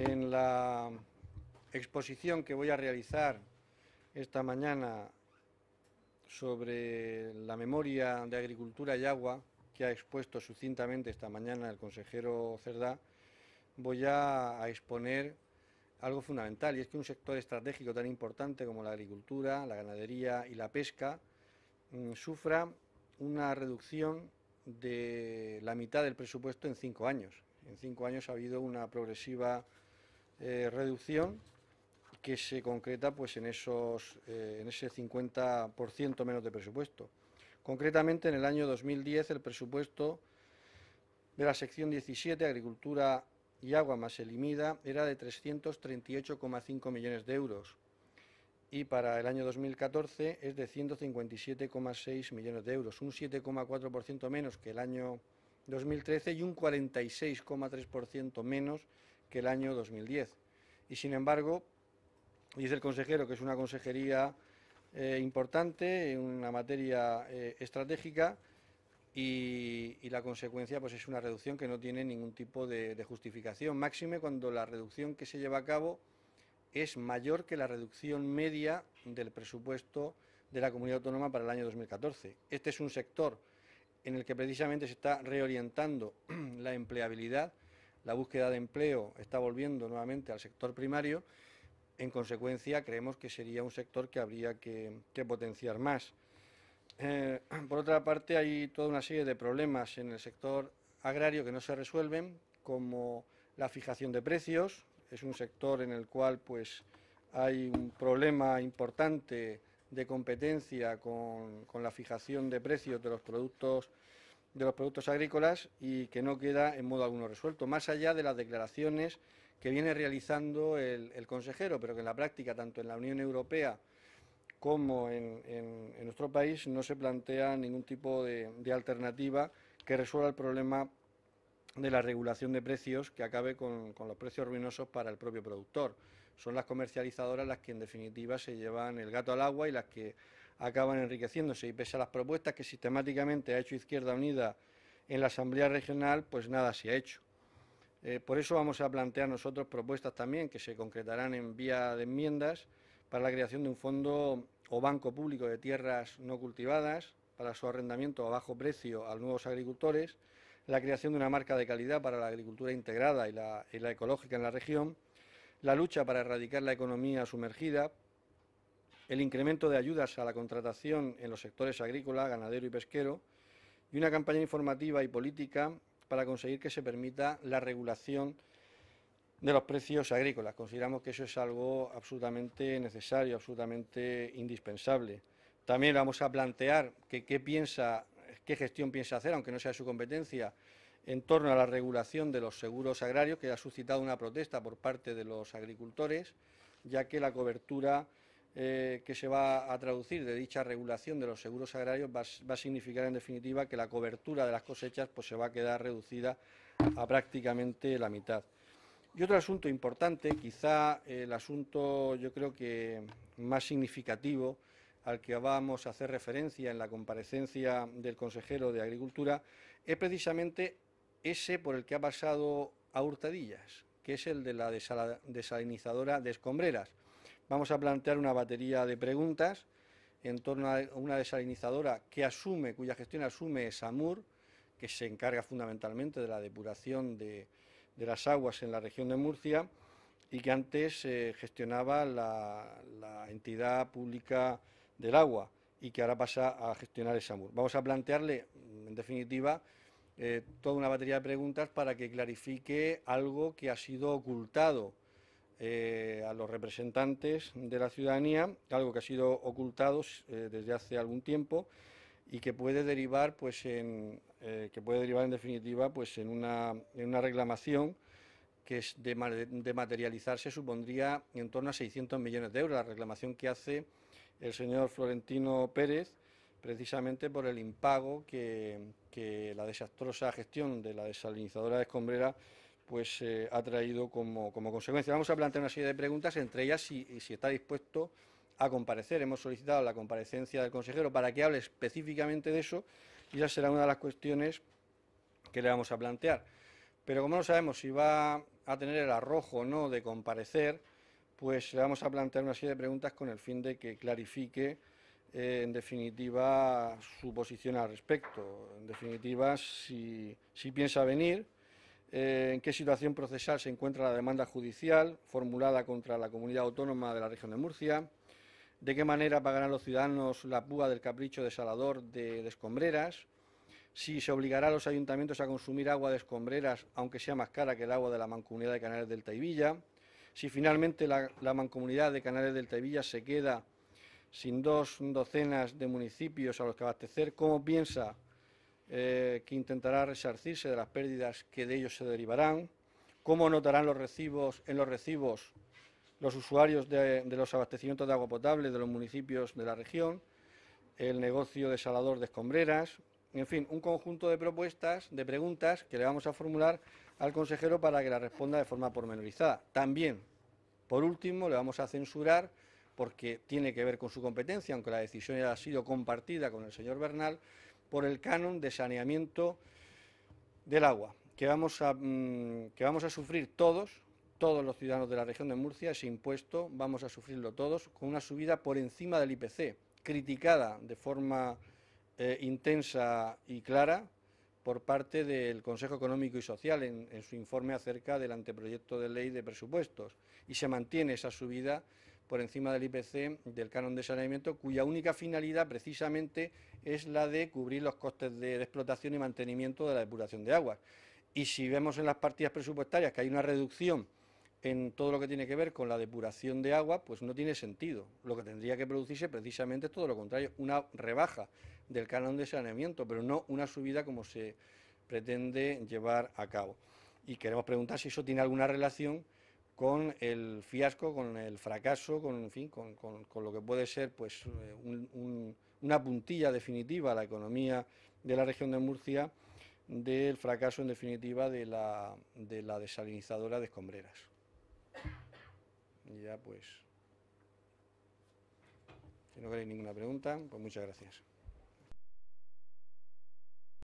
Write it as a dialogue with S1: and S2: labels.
S1: En la exposición que voy a realizar esta mañana sobre la memoria de agricultura y agua que ha expuesto sucintamente esta mañana el consejero Cerdá, voy a, exponer algo fundamental y es que un sector estratégico tan importante como la agricultura, la ganadería y la pesca mm, sufra una reducción de la mitad del presupuesto en cinco años. En cinco años ha habido una progresiva eh, reducción que se concreta pues en esos eh, en ese 50% menos de presupuesto. Concretamente en el año 2010 el presupuesto de la sección 17 Agricultura y Agua más Elimida, era de 338,5 millones de euros y para el año 2014 es de 157,6 millones de euros, un 7,4% menos que el año 2013 y un 46,3% menos que el año 2010. Y sin embargo, dice el consejero que es una consejería importante eh, importante, una materia eh, estratégica y, la consecuencia pues, es una reducción que no tiene ningún tipo de, de, justificación, máxime cuando la reducción que se lleva a cabo es mayor que la reducción media del presupuesto de la comunidad autónoma para el año 2014. Este es un sector en el que precisamente se está reorientando la empleabilidad la búsqueda de empleo está volviendo nuevamente al sector primario, en consecuencia creemos que sería un sector que habría que, potenciar más. Eh, por otra parte, hay toda una serie de problemas en el sector agrario que no se resuelven, como la fijación de precios. Es un sector en el cual pues, hay un problema importante de competencia con, con la fijación de precios de los productos de los productos agrícolas y que no queda en modo alguno resuelto, más allá de las declaraciones que viene realizando el, consejero, pero que en la práctica, tanto en la Unión Europea como en, nuestro país, no se plantea ningún tipo de, alternativa que resuelva el problema de la regulación de precios que acabe con los precios ruinosos para el propio productor. Son las comercializadoras las que, en definitiva, se llevan el gato al agua y las que acaban enriqueciéndose. Y pese a las propuestas que sistemáticamente ha hecho Izquierda Unida en la Asamblea Regional, pues nada se ha hecho. Eh, por eso vamos a plantear nosotros propuestas también que se concretarán en vía de enmiendas para la creación de un fondo o banco público de tierras no cultivadas para su arrendamiento a bajo precio a nuevos agricultores, la creación de una marca de calidad para la agricultura integrada y la ecológica en la región, la lucha para erradicar la economía sumergida, el incremento de ayudas a la contratación en los sectores agrícola, ganadero y pesquero, y una campaña informativa y política para conseguir que se permita la regulación de los precios agrícolas. Consideramos que eso es algo absolutamente necesario, absolutamente indispensable. También vamos a plantear que, qué piensa, qué gestión piensa hacer, aunque no sea su competencia, en torno a la regulación de los seguros agrarios, que ha suscitado una protesta por parte de los agricultores, ya que la cobertura eh, que se va a traducir de dicha regulación de los seguros agrarios va, a significar, en definitiva, que la cobertura de las cosechas pues, se va a quedar reducida a prácticamente la mitad. Y otro asunto importante, quizá el asunto yo creo que más significativo al que vamos a hacer referencia en la comparecencia del consejero de Agricultura, es precisamente ese por el que ha pasado a Hurtadillas, que es el de la desalinizadora de escombreras. Vamos a plantear una batería de preguntas en torno a una desalinizadora que asume, cuya gestión asume SAMUR, que se encarga fundamentalmente de la depuración de, las aguas en la región de Murcia y que antes eh, gestionaba la, entidad pública del agua y que ahora pasa a gestionar SAMUR. Vamos a plantearle, en definitiva, eh, toda una batería de preguntas para que clarifique algo que ha sido ocultado eh, a los representantes de la ciudadanía, algo que ha sido ocultado eh, desde hace algún tiempo y que puede derivar, pues, en, eh, que puede derivar en definitiva, pues, en una, reclamación que es de, materializarse supondría en torno a 600 millones de euros, la reclamación que hace el señor Florentino Pérez, precisamente por el impago que, que la desastrosa gestión de la desalinizadora de Escombrera pues eh, ha traído como, consecuencia. Vamos a plantear una serie de preguntas, entre ellas si, está dispuesto a comparecer. Hemos solicitado la comparecencia del consejero para que hable específicamente de eso y esa será una de las cuestiones que le vamos a plantear. Pero como no sabemos si va a tener el arrojo o no de comparecer, pues le vamos a plantear una serie de preguntas con el fin de que clarifique eh, en definitiva su posición al respecto. En definitiva, si piensa venir eh, en qué situación procesal se encuentra la demanda judicial formulada contra la comunidad autónoma de la región de Murcia, de qué manera pagarán los ciudadanos la púa del capricho desalador de, de escombreras, si se obligará a los ayuntamientos a consumir agua de escombreras, aunque sea más cara que el agua de la mancomunidad de Canales del Taivilla, si finalmente la, la mancomunidad de Canales del Taivilla se queda sin dos docenas de municipios a los que abastecer, ¿cómo piensa eh, que intentará resarcirse de las pérdidas que de ellos se derivarán, cómo notarán los recibos, en los recibos los usuarios de, los abastecimientos de agua potable de los municipios de la región, el negocio de salador de escombreras, en fin, un conjunto de propuestas, de preguntas que le vamos a formular al consejero para que la responda de forma pormenorizada. También, por último, le vamos a censurar porque tiene que ver con su competencia, aunque la decisión ya ha sido compartida con el señor Bernal, por el canon de saneamiento del agua, que vamos a, mm, que vamos a sufrir todos, todos los ciudadanos de la región de Murcia, ese impuesto, vamos a sufrirlo todos, con una subida por encima del IPC, criticada de forma eh, intensa y clara por parte del Consejo Económico y Social en, su informe acerca del anteproyecto de ley de presupuestos. Y se mantiene esa subida por encima del IPC del canon de saneamiento, cuya única finalidad precisamente es la de cubrir los costes de, explotación y mantenimiento de la depuración de aguas. Y si vemos en las partidas presupuestarias que hay una reducción en todo lo que tiene que ver con la depuración de agua, pues no tiene sentido. Lo que tendría que producirse precisamente es todo lo contrario, una rebaja del canon de saneamiento, pero no una subida como se pretende llevar a cabo. Y queremos preguntar si eso tiene alguna relación con el fiasco, con el fracaso, con, fin, con, lo que puede ser pues, eh, una puntilla definitiva a la economía de la región de Murcia del fracaso en definitiva de la, de la desalinizadora de escombreras. ya pues, si no queréis ninguna pregunta, pues muchas gracias.